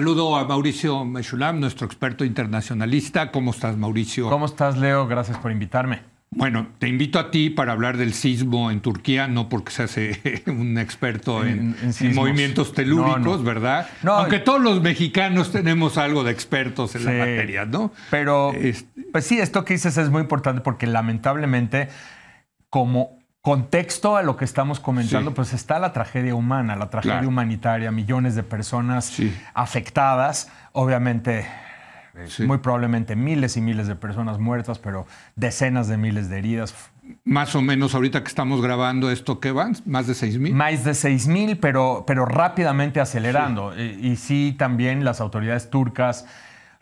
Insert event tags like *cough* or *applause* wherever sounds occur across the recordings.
saludo a Mauricio Meshulam, nuestro experto internacionalista. ¿Cómo estás, Mauricio? ¿Cómo estás, Leo? Gracias por invitarme. Bueno, te invito a ti para hablar del sismo en Turquía, no porque seas eh, *laughs* un experto en, movimientos telúricos, ¿verdad? Aunque todos los mexicanos tenemos algo de expertos en la materia, ¿no? Pero, este pues sí, esto que dices es muy importante porque lamentablemente, como contexto a lo que estamos comentando, pues está la tragedia humana, la tragedia humanitaria, millones de personas afectadas, obviamente eh, muy probablemente miles y miles de personas muertas, pero decenas de miles de heridas. Más o menos ahorita que estamos grabando esto, ¿qué van? ¿Más de 6 mil? Más de 6 mil, pero, pero rápidamente acelerando. Eh, y sí, también las autoridades turcas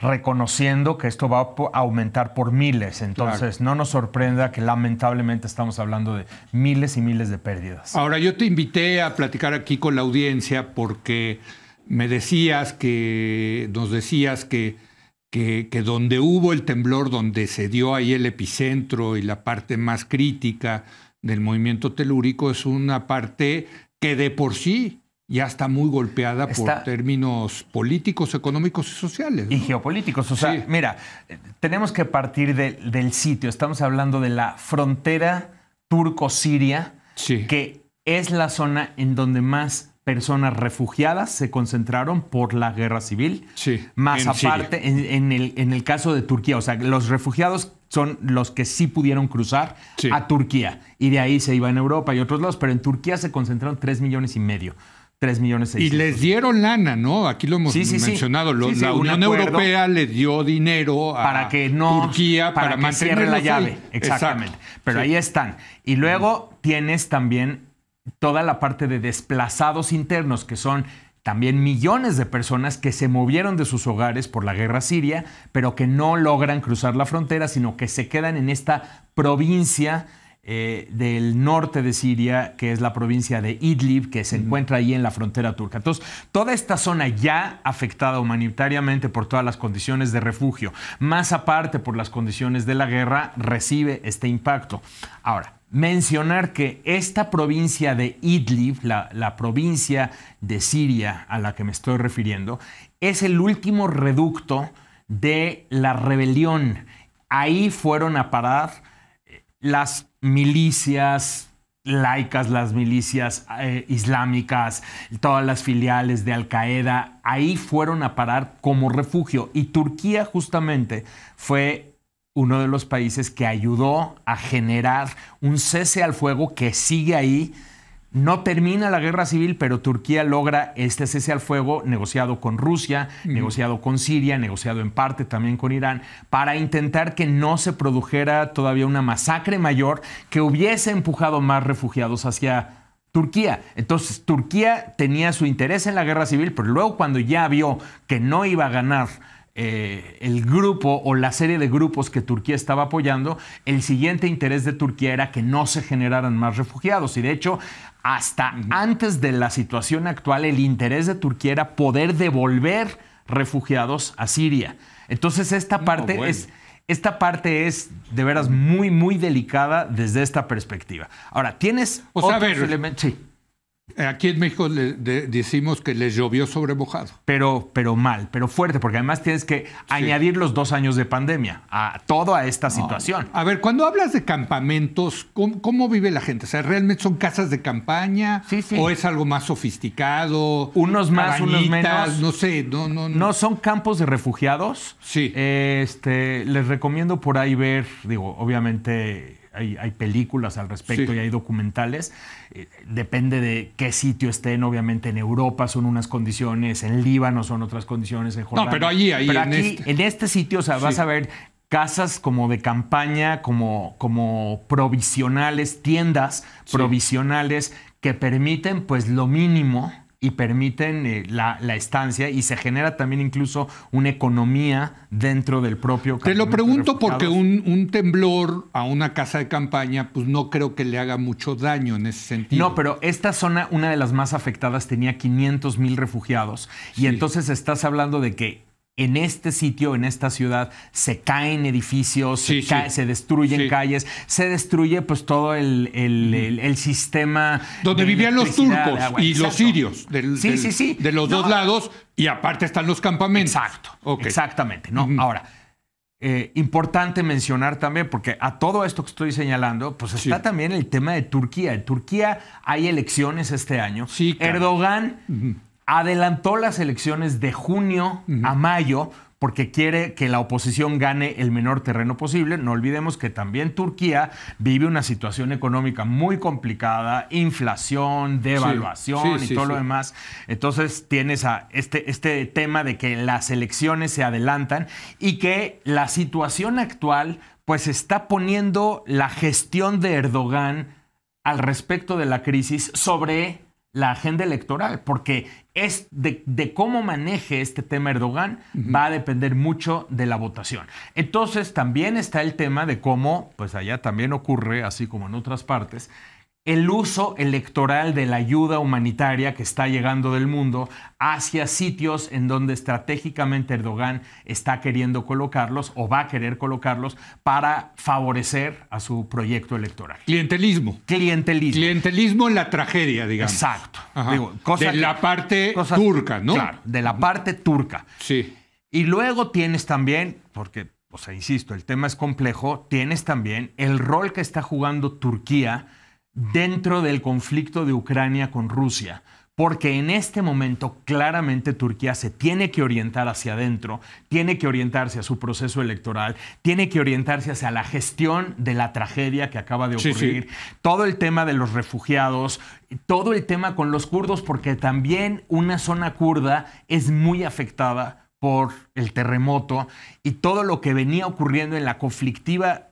reconociendo que esto va a aumentar por miles. Entonces, no nos sorprenda que lamentablemente estamos hablando de miles y miles de pérdidas. Ahora, yo te invité a platicar aquí con la audiencia porque me decías que, nos decías que, que, que donde hubo el temblor, donde se dio ahí el epicentro y la parte más crítica del movimiento telúrico, es una parte que de por sí ya está muy golpeada por términos políticos, económicos y sociales. Y geopolíticos. O sea, mira, tenemos que partir del sitio. Estamos hablando de la frontera turco-siria, que es la zona en donde más personas refugiadas se concentraron por la guerra civil. Sí, más aparte, en, el, caso de Turquía, o sea, los refugiados son los que sí pudieron cruzar a Turquía y de ahí se iba a Europa y otros lados, pero en Turquía se concentraron 3 millones y medio. 3 millones Y les dieron lana, ¿no? Aquí lo hemos mencionado. la Unión Europea le dio dinero a para que no, Turquía para, para que mantener la llave. Exactamente. Pero ahí están. Y luego tienes también toda la parte de desplazados internos, que son también millones de personas que se movieron de sus hogares por la guerra siria, pero que no logran cruzar la frontera, sino que se quedan en esta provincia eh, del norte de Siria, que es la provincia de Idlib, que se encuentra ahí en la frontera turca. Entonces, toda esta zona ya afectada humanitariamente por todas las condiciones de refugio, más aparte por las condiciones de la guerra, recibe este impacto. Ahora, mencionar que esta provincia de Idlib, la provincia de Siria a la que me estoy refiriendo, es el último reducto de la rebelión. Ahí fueron a parar las milicias laicas, las milicias eh, islámicas, todas las filiales de Al Qaeda, ahí fueron a parar como refugio. Y Turquía justamente fue uno de los países que ayudó a generar un cese al fuego que sigue ahí no termina la guerra civil, pero Turquía logra este cese al fuego negociado con Rusia, negociado con Siria, negociado en parte también con Irán, para intentar que no se produjera todavía una masacre mayor que hubiese empujado más refugiados hacia Turquía. Entonces, Turquía tenía su interés en la guerra civil, pero luego cuando ya vio que no iba a ganar eh, el grupo o la serie de grupos que Turquía estaba apoyando, el siguiente interés de Turquía era que no se generaran más refugiados. Y de hecho, hasta antes de la situación actual, el interés de Turquía era poder devolver refugiados a Siria. Entonces, esta parte es... Esta parte es de veras muy, muy delicada desde esta perspectiva. Ahora, tienes o Sí. Aquí en México le, decimos que les llovió sobre Pero, pero mal, pero fuerte, porque además tienes que añadir los dos años de pandemia a toda esta ah. situación. A ver, cuando hablas de campamentos, ¿cómo, vive la gente? O sea, ¿realmente son casas de campaña? ¿O es algo más sofisticado? Unos más, unos menos. No sé, no, no, no. son campos de refugiados. Sí. Este, les recomiendo por ahí ver, digo, obviamente hay, películas al respecto y hay documentales. Eh, depende de qué sitio estén, obviamente en Europa son unas condiciones, en Líbano son otras condiciones, en Jordania. No, pero allí, ahí, pero en aquí, este. en este sitio, o sea, vas a ver casas como de campaña, como, como provisionales, tiendas provisionales que permiten pues lo mínimo y permiten eh, la, estancia y se genera también incluso una economía dentro del propio Te lo pregunto porque un, temblor a una casa de campaña, pues no creo que le haga mucho daño en ese sentido. No, pero esta zona, una de las más afectadas, tenía 500 mil refugiados y entonces estás hablando de que en este sitio, en esta ciudad, se caen edificios, se, destruyen calles, se destruye pues todo el, sistema. Donde vivían los turcos y los sirios, del, de los dos lados, y aparte están los campamentos. Exacto, exactamente. ¿no? Ahora, eh, importante mencionar también, porque a todo esto que estoy señalando, pues está también el tema de Turquía. En Turquía hay elecciones este año. Sí, Erdogan adelantó las elecciones de junio a mayo porque quiere que la oposición gane el menor terreno posible. No olvidemos que también Turquía vive una situación económica muy complicada, inflación, devaluación y todo lo demás. Entonces tienes a este, este tema de que las elecciones se adelantan y que la situación actual pues está poniendo la gestión de Erdogan al respecto de la crisis sobre la agenda electoral, porque es de, cómo maneje este tema Erdogan va a depender mucho de la votación. Entonces también está el tema de cómo, pues allá también ocurre, así como en otras partes, el uso electoral de la ayuda humanitaria que está llegando del mundo hacia sitios en donde estratégicamente Erdogan está queriendo colocarlos o va a querer colocarlos para favorecer a su proyecto electoral. Clientelismo. Clientelismo. Clientelismo en la tragedia, digamos. Exacto. de la parte turca, ¿no? Claro, de la parte turca. Sí. Y luego tienes también, porque, o sea, insisto, el tema es complejo, tienes también el rol que está jugando Turquía dentro del conflicto de Ucrania con Rusia, porque en este momento claramente Turquía se tiene que orientar hacia adentro, tiene que orientarse a su proceso electoral, tiene que orientarse hacia la gestión de la tragedia que acaba de ocurrir, todo el tema de los refugiados, todo el tema con los kurdos, porque también una zona kurda es muy afectada por el terremoto y todo lo que venía ocurriendo en la conflictiva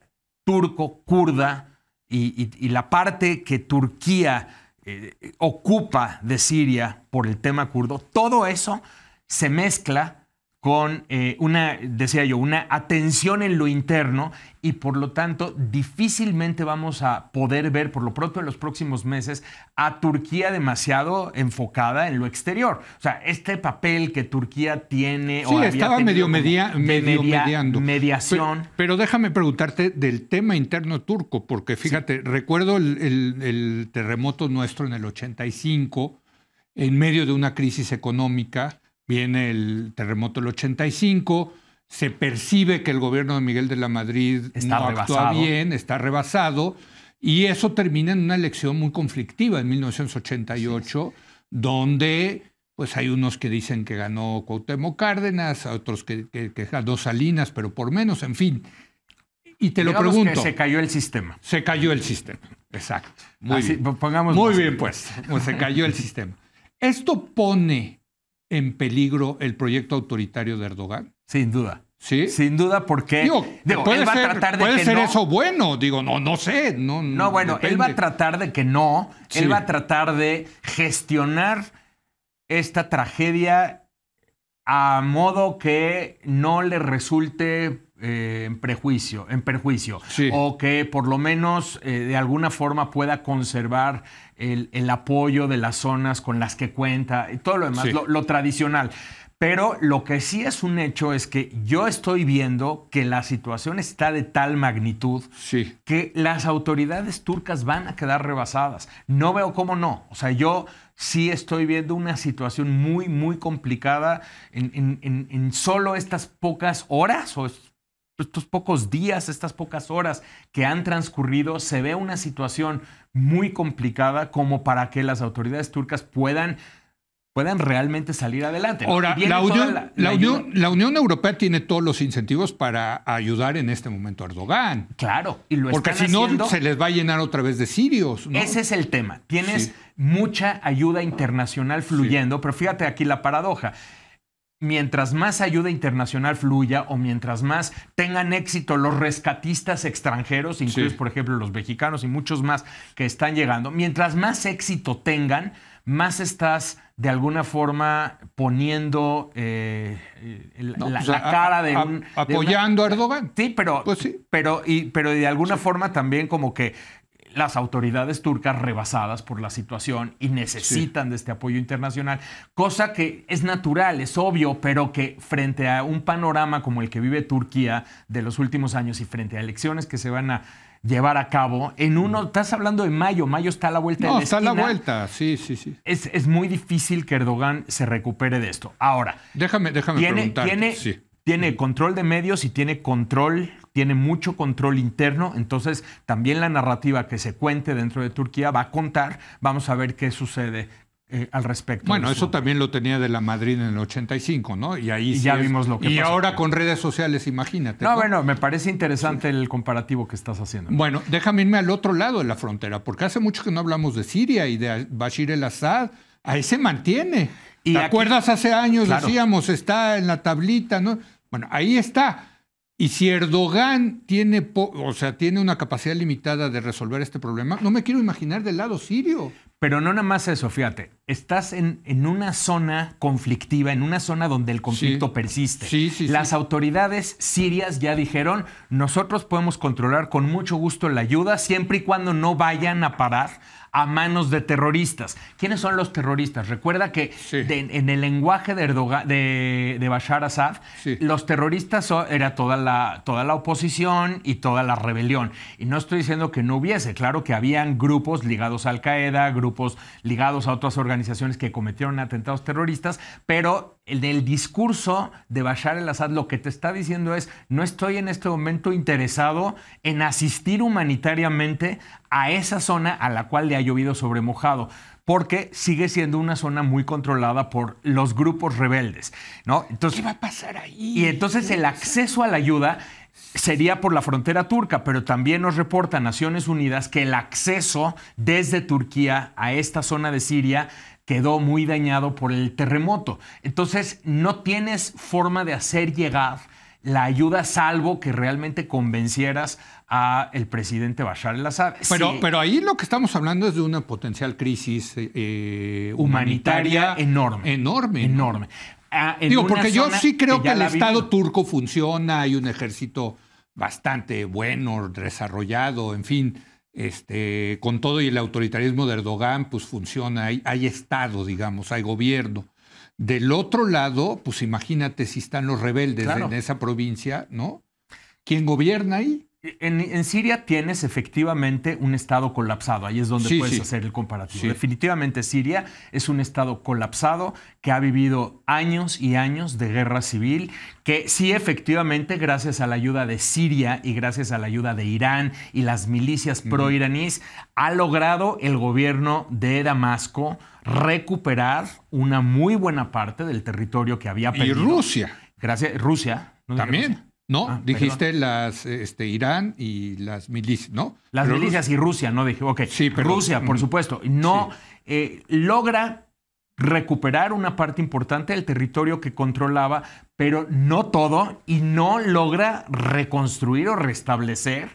turco-kurda y, la parte que Turquía eh, ocupa de Siria por el tema kurdo, todo eso se mezcla con eh, una, decía yo, una atención en lo interno y por lo tanto difícilmente vamos a poder ver por lo pronto en los próximos meses a Turquía demasiado enfocada en lo exterior. O sea, este papel que Turquía tiene... Sí, estaba medio, media, mediando. Mediación. Pero, déjame preguntarte del tema interno turco, porque fíjate, recuerdo el, el terremoto nuestro en el 85, en medio de una crisis económica Viene el terremoto del 85, se percibe que el gobierno de Miguel de la Madrid no actúa bien, está rebasado, y eso termina en una elección muy conflictiva en 1988, donde pues hay unos que dicen que ganó Cuauhtémoc Cárdenas, otros que, que, que Salinas, pero por menos, en fin. Y te lo pregunto. se cayó el sistema. Se cayó el sistema, exacto. Muy bien, pues. Se cayó el *laughs* sistema. Esto pone en peligro el proyecto autoritario de Erdogan? Sin duda. ¿Sí? Sin duda, porque digo, puede él va a tratar de puede ser eso bueno, digo, no, no sé. No, bueno, él va a tratar de que no, él va a tratar de gestionar esta tragedia a modo que no le resulte eh, en prejuicio, en perjuicio, o que por lo menos eh, de alguna forma pueda conservar el, apoyo de las zonas con las que cuenta y todo lo demás, lo, tradicional. Pero lo que sí es un hecho es que yo estoy viendo que la situación está de tal magnitud que las autoridades turcas van a quedar rebasadas. No veo cómo no. O sea, yo sí estoy viendo una situación muy, muy complicada en, en solo estas pocas horas o estos pocos días, estas pocas horas que han transcurrido, se ve una situación muy complicada como para que las autoridades turcas puedan puedan realmente salir adelante. Ahora, la Unión, la, Unión, Europea tiene todos los incentivos para ayudar en este momento a Erdogan. Claro, y lo Porque si no, se les va a llenar otra vez de sirios. Ese es el tema. Tienes mucha ayuda internacional fluyendo, pero fíjate aquí la paradoja mientras más ayuda internacional fluya o mientras más tengan éxito los rescatistas extranjeros, incluso por ejemplo los mexicanos y muchos más que están llegando, mientras más éxito tengan, más estás de alguna forma poniendo eh, la, pues, cara de un... Apoyando a Erdogan. Sí, pero, pues Pero, y, pero de alguna forma también como que las autoridades turcas rebasadas por la situación y necesitan de este apoyo internacional, cosa que es natural, es obvio, pero que frente a un panorama como el que vive Turquía de los últimos años y frente a elecciones que se van a llevar a cabo. En uno, mm. estás hablando de mayo, mayo está a la vuelta de la está está a la vuelta, sí, sí, sí. Es, muy difícil que Erdogan se recupere de esto. Ahora, déjame, déjame sí tiene control de medios y tiene control, tiene mucho control interno, entonces también la narrativa que se cuente dentro de Turquía va a contar, vamos a ver qué sucede. Eh, al respecto. Bueno, eso también lo tenía de la Madrid en el 85, ¿no? Y ahí ya vimos lo que Y ahora con redes sociales, imagínate. No, bueno, me parece interesante el comparativo que estás haciendo. Bueno, déjame irme al otro lado de la frontera, porque hace mucho que no hablamos de Siria y de Bashir el-Assad. Ahí se mantiene. ¿Te y acuerdas hace años decíamos, está en la tablita, ¿no? Bueno, ahí está. Y si Erdogan tiene, o sea, tiene una capacidad limitada de resolver este problema, no me quiero imaginar del lado sirio. Pero no nada más eso, fíjate, estás en, en una zona conflictiva, en una zona donde el conflicto persiste. Sí, sí, Las autoridades sirias ya dijeron, nosotros podemos controlar con mucho gusto la ayuda siempre y cuando no vayan a parar a manos de terroristas. ¿Quiénes son los terroristas? Recuerda que en el lenguaje de, de, Bashar Assad, los terroristas era toda la, toda la oposición y toda la rebelión. Y no estoy diciendo que no hubiese, claro que habían grupos ligados a Al Qaeda, grupos ligados a otras organizaciones que cometieron atentados terroristas, pero el del discurso de Bashar al-Assad lo que te está diciendo es, no estoy en este momento interesado en asistir humanitariamente a esa zona a la cual le ha llovido sobremojado porque sigue siendo una zona muy controlada por los grupos rebeldes, ¿no? Entonces, ¿Qué va a pasar ahí? Y entonces el acceso a la ayuda sería por la frontera turca, pero también nos reporta Naciones Unidas que el acceso desde Turquía a esta zona de Siria quedó muy dañado por el terremoto. Entonces, no tienes forma de hacer llegar la ayuda salvo que realmente convencieras a el presidente Bashar al-Assad. Pero, pero ahí lo que estamos hablando es de una potencial crisis eh, eh, humanitaria, enorme. Enorme. Enorme. Ah, Digo, porque yo sí creo que, el Estado turco funciona, hay un ejército bastante bueno, desarrollado, en fin. Este, con todo y el autoritarismo de Erdogan, pues funciona, hay, hay Estado, digamos, hay gobierno. Del otro lado, pues imagínate si están los rebeldes en esa provincia, ¿no? ¿Quién gobierna ahí? En, Siria tienes efectivamente un Estado colapsado, ahí es donde puedes hacer el comparativo. Definitivamente Siria es un Estado colapsado que ha vivido años y años de guerra civil, que sí efectivamente gracias a la ayuda de Siria y gracias a la ayuda de Irán y las milicias pro-iraníes, ha logrado el gobierno de Damasco recuperar una muy buena parte del territorio que había perdido. Y Rusia. Gracias, Rusia. También. ¿no? Ah, Dijiste las este, Irán y las milicias, ¿no? Las milicias y Rusia, ¿no? Dije, ok. Sí, Rusia, por supuesto. No eh, logra recuperar una parte importante del territorio que controlaba, pero no todo y no logra reconstruir o restablecer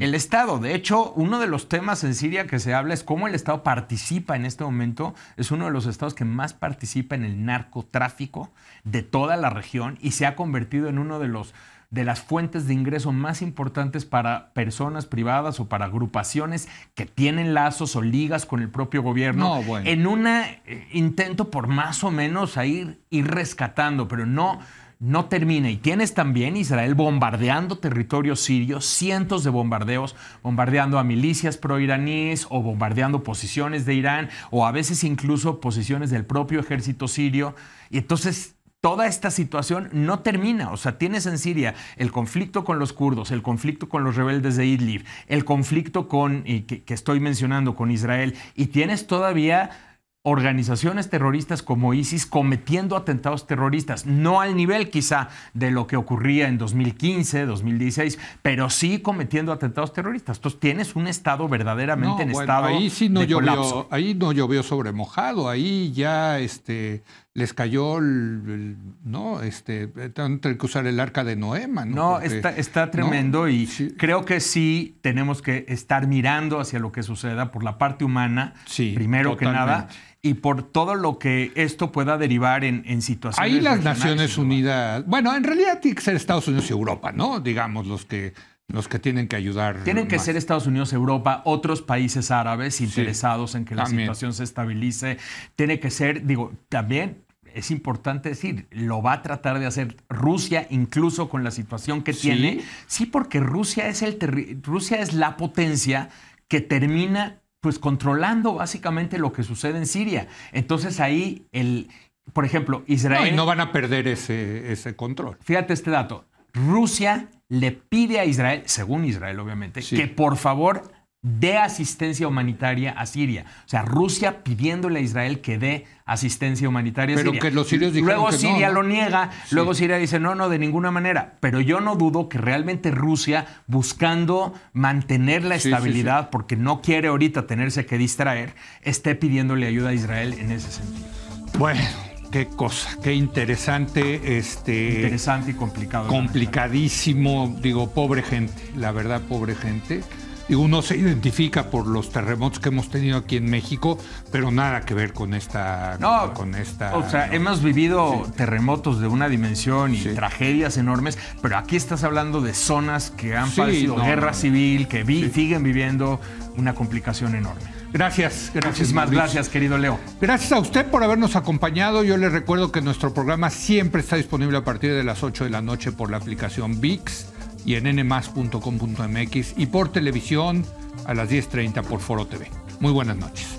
el Estado. De hecho, uno de los temas en Siria que se habla es cómo el Estado participa en este momento. Es uno de los estados que más participa en el narcotráfico de toda la región y se ha convertido en uno de los de las fuentes de ingreso más importantes para personas privadas o para agrupaciones que tienen lazos o ligas con el propio gobierno. En un eh, intento por más o menos a ir, ir rescatando, pero no no termina. Y tienes también Israel bombardeando territorio sirio, cientos de bombardeos, bombardeando a milicias proiraníes o bombardeando posiciones de Irán o a veces incluso posiciones del propio ejército sirio. Y entonces toda esta situación no termina. O sea, tienes en Siria el conflicto con los kurdos, el conflicto con los rebeldes de Idlib, el conflicto con, que, estoy mencionando, con Israel, y tienes todavía organizaciones terroristas como ISIS cometiendo atentados terroristas, no al nivel quizá de lo que ocurría en 2015, 2016, pero sí cometiendo atentados terroristas. Entonces tienes un Estado verdaderamente en estado ahí sí no de llovió, colapso. Ahí no llovió sobre mojado, ahí ya este, les cayó el, no este tener que el arca de Noé mano, no está, está tremendo y creo que sí tenemos que estar mirando hacia lo que suceda por la parte humana primero que nada y por todo lo que esto pueda derivar en, situaciones ahí las Naciones Unidas bueno en realidad tiene que ser Estados Unidos y Europa no digamos los que los que tienen que ayudar. Tienen que ser Estados Unidos, Europa, otros países árabes interesados en que la situación se estabilice. Tiene que ser, digo, también es importante decir, lo va a tratar de hacer Rusia, incluso con la situación que tiene. Sí, porque Rusia es, el Rusia es la potencia que termina pues controlando básicamente lo que sucede en Siria. Entonces ahí el, por ejemplo, Israel. No, van a perder ese, ese, control. Fíjate este dato. Rusia le pide a Israel, según Israel obviamente, que por favor de asistencia humanitaria a Siria. O sea, Rusia pidiéndole a Israel que dé asistencia humanitaria pero a Siria. Pero que los sirios dijeron Luego que Siria Luego lo niega, luego Siria dice, no, no, de ninguna manera. Pero yo no dudo que realmente Rusia, buscando mantener la estabilidad, porque no quiere ahorita tenerse que distraer, esté pidiéndole ayuda a Israel en ese sentido. Bueno, qué cosa, qué interesante, este interesante y complicado. Complicadísimo, digo, pobre gente, la verdad, pobre gente. Y uno se identifica por los terremotos que hemos tenido aquí en México, pero nada que ver con esta. No, con esta. O sea, hemos vivido terremotos de una dimensión y tragedias enormes, pero aquí estás hablando de zonas que han padecido guerra civil, que siguen viviendo una complicación enorme. Gracias, gracias. Muchísimas gracias, querido Leo. Gracias a usted por habernos acompañado. Yo les recuerdo que nuestro programa siempre está disponible a partir de las 8 de la noche por la aplicación VIX y en nmas.com.mx y por televisión a las 10.30 por Foro TV. Muy buenas noches.